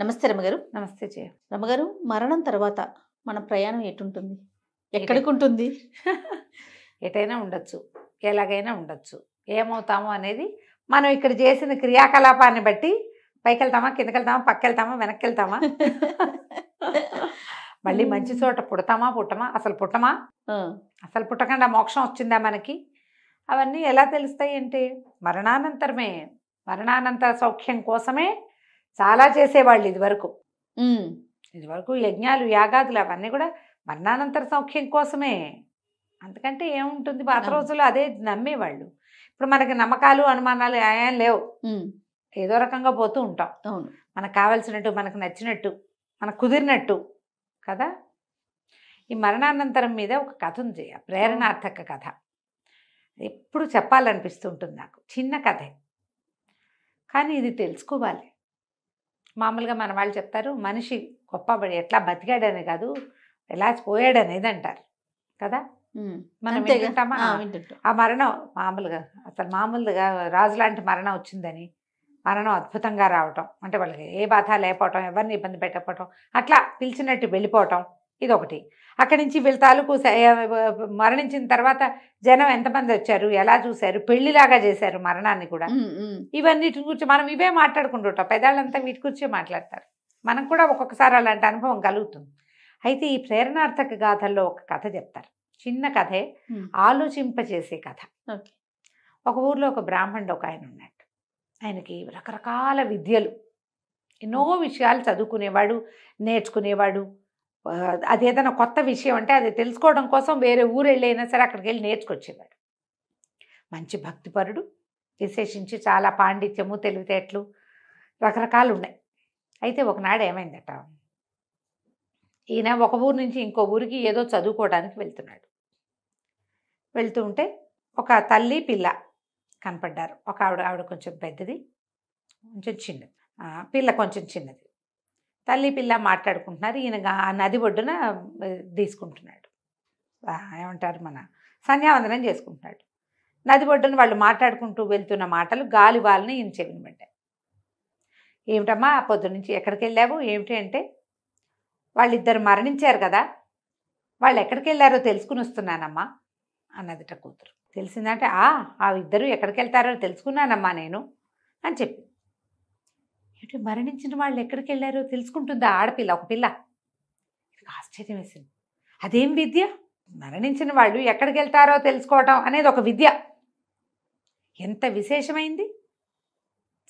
నమస్తే రమ్మగారు నమస్తే జయ రమ్మగారు మరణం తర్వాత మన ప్రయాణం ఎటుంటుంది ఎక్కడికి ఉంటుంది ఎటైనా ఉండొచ్చు ఎలాగైనా ఉండొచ్చు ఏమవుతామో అనేది మనం ఇక్కడ చేసిన క్రియాకలాపాన్ని బట్టి పైకి వెళ్తామా కిందకి వెళ్తామా పక్క వెళ్తామా వెనక్కి వెళ్తామా మళ్ళీ మంచి చోట పుడతామా పుట్టమా అసలు పుట్టమా అసలు పుట్టకుండా మోక్షం వచ్చిందా మనకి అవన్నీ ఎలా తెలుస్తాయి అంటే మరణానంతరమే మరణానంతర సౌఖ్యం కోసమే చాలా చేసేవాళ్ళు ఇదివరకు ఇదివరకు యజ్ఞాలు యాగాదులు అవన్నీ కూడా మరణానంతర సౌఖ్యం కోసమే అందుకంటే ఏముంటుంది పాత రోజుల్లో అదే నమ్మేవాళ్ళు ఇప్పుడు మనకి నమ్మకాలు అనుమానాలు ఏం లేవు ఏదో రకంగా పోతూ ఉంటాం అవును మనకు కావలసినట్టు మనకు నచ్చినట్టు మనకు కుదిరినట్టు కదా ఈ మరణానంతరం మీద ఒక కథ ఉంది ప్రేరణార్థక కథ ఎప్పుడు చెప్పాలనిపిస్తుంటుంది నాకు చిన్న కథే కానీ ఇది తెలుసుకోవాలి మామూలుగా మన వాళ్ళు చెప్తారు మనిషి గొప్పబడి ఎట్లా బతికాడని కాదు ఎలా పోయాడనేది అంటారు కదా మనం వింటుంటామా ఆ మరణం మామూలుగా అసలు మామూలుగా రాజు లాంటి మరణం వచ్చిందని మరణం అద్భుతంగా రావటం అంటే వాళ్ళకి ఏ బాధ లేకపోవటం ఎవరిని ఇబ్బంది పెట్టకపోవటం అట్లా పిలిచినట్టు వెళ్ళిపోవటం ఇదొకటి అక్కడి నుంచి వీళ్ళ తాలూకు మరణించిన తర్వాత జనం ఎంతమంది వచ్చారు ఎలా చూశారు పెళ్లిలాగా చేశారు మరణాన్ని కూడా ఇవన్నిటి గురించి మనం ఇవే మాట్లాడుకుంటుంటాం పెదాలంతా వీటి గురించే మాట్లాడతారు మనకు కూడా ఒక్కొక్కసారి అలాంటి అనుభవం కలుగుతుంది అయితే ఈ ప్రేరణార్థక గాథల్లో ఒక కథ చెప్తారు చిన్న కథే ఆలోచింపచేసే కథ ఒక ఊర్లో ఒక బ్రాహ్మణుడు ఒక ఆయన ఉన్నాడు ఆయనకి రకరకాల విద్యలు ఎన్నో విషయాలు చదువుకునేవాడు నేర్చుకునేవాడు అదేదైనా కొత్త విషయం అంటే అది తెలుసుకోవడం కోసం వేరే ఊరు వెళ్ళైనా సరే అక్కడికి వెళ్ళి నేర్చుకొచ్చేవాడు మంచి భక్తిపరుడు విశేషించి చాలా పాండిత్యము తెలివితేటలు రకరకాలు ఉన్నాయి అయితే ఒకనాడు ఏమైందట ఈయన ఒక ఊరు నుంచి ఇంకో ఊరికి ఏదో చదువుకోవడానికి వెళ్తున్నాడు వెళ్తూ ఉంటే ఒక తల్లి పిల్ల కనపడ్డారు ఒక ఆవిడ ఆవిడ కొంచెం పెద్దది కొంచెం చిన్నది పిల్ల కొంచెం చిన్నది తల్లి పిల్ల మాట్లాడుకుంటున్నారు ఈయన నది ఒడ్డున తీసుకుంటున్నాడు ఏమంటారు మన సంధ్యావందనం చేసుకుంటున్నాడు నది ఒడ్డున వాళ్ళు మాట్లాడుకుంటూ వెళ్తున్న మాటలు గాలి వాళ్ళని ఈయన చెవిని పడ్డాయి ఏమిటమ్మా పొద్దు నుంచి ఎక్కడికి వెళ్ళావు ఏమిటి అంటే వాళ్ళిద్దరు మరణించారు కదా వాళ్ళు ఎక్కడికి వెళ్ళారో తెలుసుకుని వస్తున్నానమ్మా అన్నదిట కూతురు తెలిసిందంటే ఆ ఇద్దరు ఎక్కడికి వెళ్తారో తెలుసుకున్నానమ్మా నేను అని చెప్పింది ఏంటి మరణించిన వాళ్ళు ఎక్కడికి వెళ్ళారో తెలుసుకుంటుందా ఆడపిల్ల ఒక పిల్ల ఆశ్చర్యం వేసింది అదేం విద్య మరణించిన వాళ్ళు ఎక్కడికి వెళ్తారో తెలుసుకోవటం అనేది ఒక విద్య ఎంత విశేషమైంది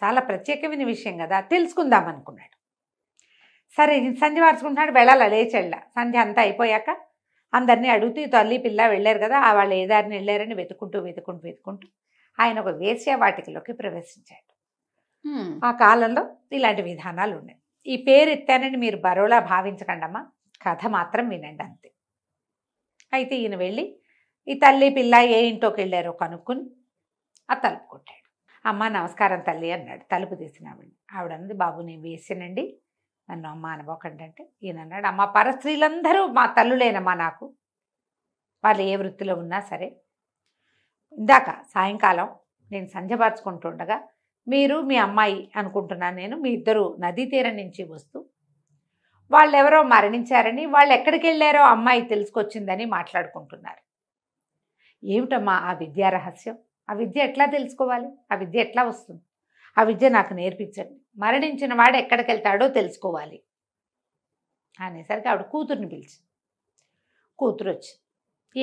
చాలా ప్రత్యేకమైన విషయం కదా తెలుసుకుందాం అనుకున్నాడు సరే సంధ్య మార్చుకుంటున్నాడు వెళ్ళాల లేచెళ్ళ సంధ్య అంతా అయిపోయాక అందరినీ అడుగుతూ తల్లి పిల్ల వెళ్ళారు కదా వాళ్ళు ఏదారిని వెళ్ళారని వెతుకుంటూ వెతుకుంటూ వెతుకుంటూ ఆయన ఒక వేశ్యా వాటికలోకి ప్రవేశించాడు ఆ కాలంలో ఇలాంటి విధానాలు ఉన్నాయి ఈ పేరు ఎత్తానని మీరు బరోలా భావించకండమ్మా కథ మాత్రం వినండి అంతే అయితే ఈయన వెళ్ళి ఈ తల్లి పిల్ల ఏ ఇంట్లోకి వెళ్ళారో కనుక్కుని ఆ తలుపు కొట్టాడు అమ్మ నమస్కారం తల్లి అన్నాడు తలుపు తీసిన ఆవిడ ఆవిడ బాబు నేను వేసానండి నన్ను అమ్మ అనబోకండి అంటే ఈయన అన్నాడు అమ్మ పరస్త్రీలందరూ మా తల్లులేనమ్మా నాకు వాళ్ళు ఏ వృత్తిలో ఉన్నా సరే ఇందాక సాయంకాలం నేను సంధ్యపరచుకుంటుండగా మీరు మీ అమ్మాయి అనుకుంటున్నాను నేను మీ ఇద్దరు నదీ తీరం నుంచి వస్తూ వాళ్ళెవరో మరణించారని వాళ్ళు ఎక్కడికి వెళ్ళారో అమ్మాయి తెలుసుకొచ్చిందని మాట్లాడుకుంటున్నారు ఏమిటమ్మా ఆ విద్యా రహస్యం ఆ విద్య ఎట్లా తెలుసుకోవాలి ఆ విద్య ఎట్లా వస్తుంది ఆ విద్య నాకు నేర్పించండి మరణించిన వాడు ఎక్కడికి వెళ్తాడో తెలుసుకోవాలి అనేసరికి ఆవిడ కూతుర్ని పిలిచి కూతురు వచ్చి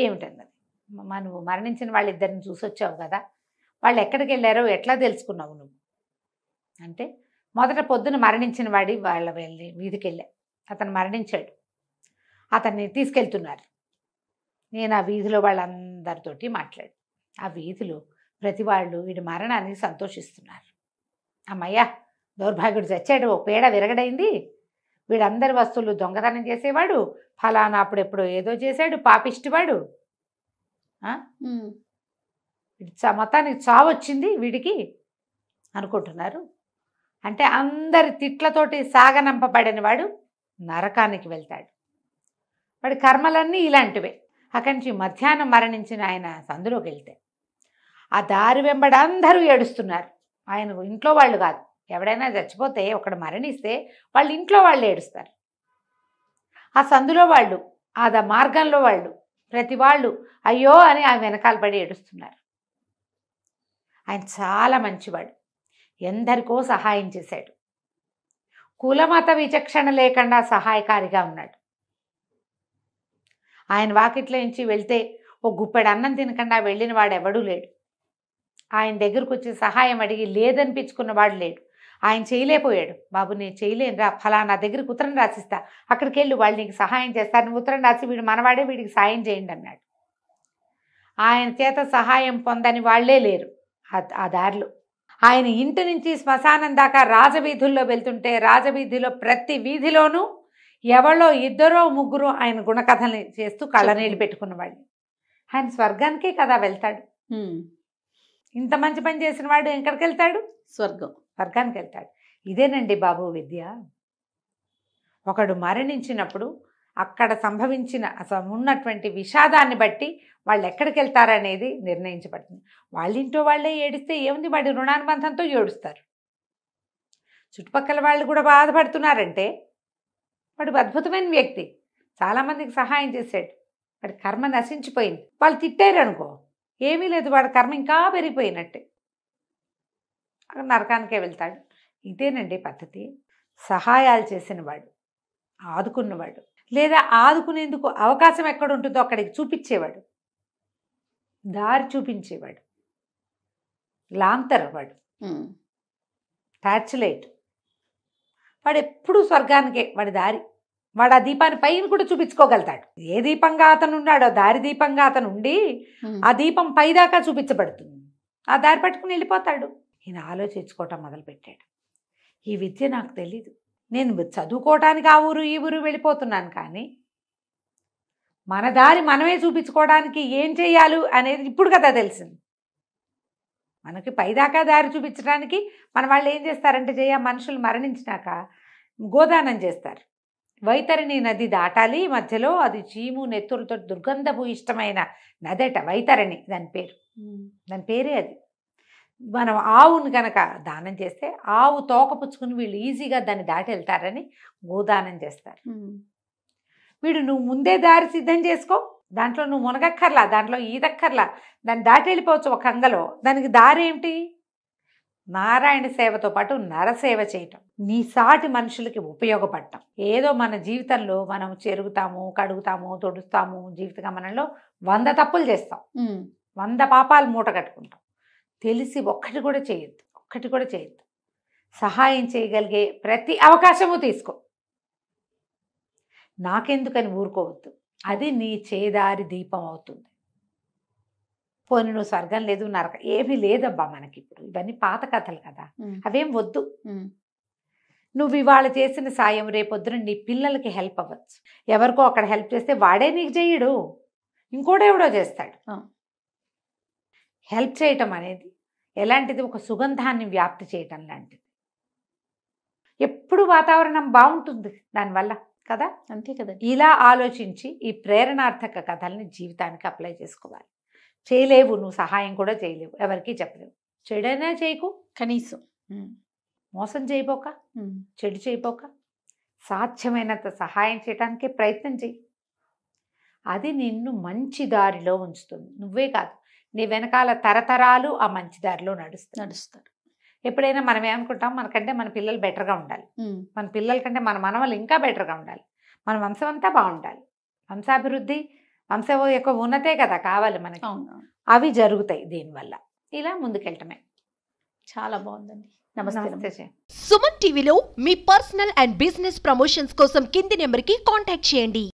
ఏమిటన్నది మా నువ్వు మరణించిన వాళ్ళిద్దరిని చూసొచ్చావు కదా వాళ్ళు ఎక్కడికి వెళ్ళారో ఎట్లా తెలుసుకున్నావు నువ్వు అంటే మొదట పొద్దున మరణించిన వాడి వాళ్ళ వెళ్ళి వీధికి వెళ్ళా అతను మరణించాడు అతన్ని తీసుకెళ్తున్నారు నేను ఆ వీధిలో వాళ్ళందరితోటి మాట్లాడు ఆ వీధిలో ప్రతి వాళ్ళు వీడి మరణాన్ని సంతోషిస్తున్నారు అమ్మయ్యా దౌర్భాగ్యుడు చచ్చాడు ఓ పేడ విరగడైంది వీడందరి వస్తువులు దొంగతనం చేసేవాడు ఫలానా అప్పుడెప్పుడు ఏదో చేశాడు పాపిష్టివాడు మతానికి చావొచ్చింది వీడికి అనుకుంటున్నారు అంటే అందరి తిట్లతోటి సాగనంపబడిన వాడు నరకానికి వెళ్తాడు వాడి కర్మలన్నీ ఇలాంటివే అక్కడి నుంచి మధ్యాహ్నం మరణించిన ఆయన సందులోకి వెళ్తే ఆ దారి వెంబడి అందరూ ఏడుస్తున్నారు ఆయన ఇంట్లో వాళ్ళు కాదు ఎవడైనా చచ్చిపోతే ఒకడు మరణిస్తే వాళ్ళు ఇంట్లో వాళ్ళు ఏడుస్తారు ఆ సందులో వాళ్ళు ఆ మార్గంలో వాళ్ళు ప్రతి వాళ్ళు అయ్యో అని ఆ వెనకాల పడి ఏడుస్తున్నారు ఆయన చాలా మంచివాడు ఎందరికో సహాయం చేశాడు కులమత విచక్షణ లేకుండా సహాయకారిగా ఉన్నాడు ఆయన వాకిట్ల నుంచి వెళ్తే ఓ గుప్పెడు అన్నం తినకుండా వెళ్ళిన ఎవడూ లేడు ఆయన దగ్గరకు వచ్చి సహాయం అడిగి లేదనిపించుకున్నవాడు లేడు ఆయన చేయలేకపోయాడు బాబు నేను రా ఫలానా దగ్గరికి ఉత్తరం రాసిస్తా అక్కడికి వెళ్ళి వాళ్ళు నీకు సహాయం చేస్తా నువ్వు ఉత్తరం రాసి వీడు మనవాడే వీడికి సాయం చేయండి అన్నాడు ఆయన చేత సహాయం పొందని వాళ్లే లేరు ఆ దారిలో ఆయన ఇంటి నుంచి శ్మశానం దాకా రాజవీధుల్లో వెళ్తుంటే రాజవీధిలో ప్రతి వీధిలోనూ ఎవరో ఇద్దరో ముగ్గురు ఆయన గుణకథని చేస్తూ కళ్ళనీళ్ళు పెట్టుకున్నవాడిని ఆయన స్వర్గానికే కదా వెళ్తాడు ఇంత మంచి పని చేసిన వాడు ఎక్కడికి వెళ్తాడు స్వర్గం స్వర్గానికి వెళ్తాడు ఇదేనండి బాబు విద్య ఒకడు మరణించినప్పుడు అక్కడ సంభవించిన ఉన్నటువంటి విషాదాన్ని బట్టి వాళ్ళు ఎక్కడికి వెళ్తారనేది నిర్ణయించబడుతుంది వాళ్ళింటో వాళ్ళే ఏడిస్తే ఏముంది వాడి రుణానుబంధంతో ఏడుస్తారు చుట్టుపక్కల వాళ్ళు కూడా బాధపడుతున్నారంటే వాడు అద్భుతమైన వ్యక్తి చాలామందికి సహాయం చేశాడు వాడి కర్మ నశించిపోయింది వాళ్ళు తిట్టారు అనుకో ఏమీ లేదు వాడి కర్మ ఇంకా పెరిగిపోయినట్టే నరకానికే వెళ్తాడు ఇదేనండి పద్ధతి సహాయాలు చేసిన వాడు ఆదుకున్నవాడు లేదా ఆదుకునేందుకు అవకాశం ఎక్కడ ఉంటుందో అక్కడికి చూపించేవాడు దారి చూపించేవాడు లాంతర్ వాడు టార్చ్ లైట్ వాడు ఎప్పుడూ స్వర్గానికే వాడి దారి వాడు ఆ దీపాన్ని పైన కూడా చూపించుకోగలుగుతాడు ఏ దీపంగా అతను ఉన్నాడో దారి దీపంగా అతను ఉండి ఆ దీపం పైదాకా చూపించబడుతుంది ఆ దారి పట్టుకుని వెళ్ళిపోతాడు ఈయన ఆలోచించుకోవటం మొదలుపెట్టాడు ఈ విద్య నాకు తెలీదు నేను చదువుకోవటానికి ఆ ఊరు ఈ ఊరు వెళ్ళిపోతున్నాను కానీ మన దారి మనమే చూపించుకోవడానికి ఏం చేయాలి అనేది ఇప్పుడు కదా తెలిసింది మనకి పైదాకా దారి చూపించడానికి మన వాళ్ళు ఏం చేస్తారంటే చేయ మనుషులు మరణించినాక గోదానం చేస్తారు వైతరిణి నది దాటాలి మధ్యలో అది చీము నెత్తులతో దుర్గంధపు ఇష్టమైన నదట వైతరిణి దాని పేరు దాని పేరే అది మనం ఆవును కనుక దానం చేస్తే ఆవు తోకపుచ్చుకుని వీళ్ళు ఈజీగా దాన్ని దాటి వెళ్తారని గోదానం చేస్తారు వీడు నువ్వు ముందే దారి సిద్ధం చేసుకో దాంట్లో నువ్వు మునగక్కర్లా దాంట్లో ఈదక్కర్లా దాన్ని దాటి వెళ్ళిపోవచ్చు ఒక అంగలో దానికి దారి ఏమిటి నారాయణ సేవతో పాటు నరసేవ చేయటం నీ సాటి మనుషులకి ఉపయోగపడటం ఏదో మన జీవితంలో మనం చెరుగుతాము కడుగుతాము తొడుస్తాము జీవిత గమనంలో వంద తప్పులు చేస్తాం వంద పాపాలు మూట కట్టుకుంటాం తెలిసి ఒక్కటి కూడా చేయొద్దు ఒక్కటి కూడా చేయొద్దు సహాయం చేయగలిగే ప్రతి అవకాశము తీసుకో నాకెందుకని ఊరుకోవద్దు అది నీ చేదారి దీపం అవుతుంది పోనీ నువ్వు స్వర్గం లేదు నరక ఏమీ లేదబ్బా మనకి ఇప్పుడు ఇవన్నీ పాత కథలు కదా అవేం వద్దు నువ్వు ఇవాళ చేసిన సాయం రేపొద్దున నీ పిల్లలకి హెల్ప్ అవ్వచ్చు ఎవరికో అక్కడ హెల్ప్ చేస్తే వాడే నీకు చేయడు ఇంకోటెవడో చేస్తాడు హెల్ప్ చేయటం అనేది ఎలాంటిది ఒక సుగంధాన్ని వ్యాప్తి చేయటం లాంటిది ఎప్పుడు వాతావరణం బాగుంటుంది దానివల్ల కదా అంతే కదా ఇలా ఆలోచించి ఈ ప్రేరణార్థక కథల్ని జీవితానికి అప్లై చేసుకోవాలి చేయలేవు నువ్వు సహాయం కూడా చేయలేవు ఎవరికి చెప్పలేవు చెడైనా చేయకు కనీసం మోసం చేయబోక చెడు చేయబోక సాధ్యమైనంత సహాయం చేయడానికే ప్రయత్నం చేయి అది నిన్ను మంచి దారిలో ఉంచుతుంది నువ్వే కాదు నీ వెనకాల తరతరాలు ఆ మంచి దారిలో నడుస్తారు నడుస్తారు ఎప్పుడైనా మనం ఏమనుకుంటాం మనకంటే మన పిల్లలు బెటర్గా ఉండాలి మన పిల్లల కంటే మన మనవలు ఇంకా బెటర్గా ఉండాలి మన వంశం అంతా బాగుండాలి వంశాభివృద్ధి వంశ యొక్క ఉన్నతే కదా కావాలి మనకి అవి జరుగుతాయి దీనివల్ల ఇలా ముందుకెళ్ళటమే చాలా బాగుందండి నమస్తే సుమన్ టీవీలో మీ పర్సనల్ అండ్ బిజినెస్ ప్రమోషన్స్ కోసం కింది నెంబర్కి కాంటాక్ట్ చేయండి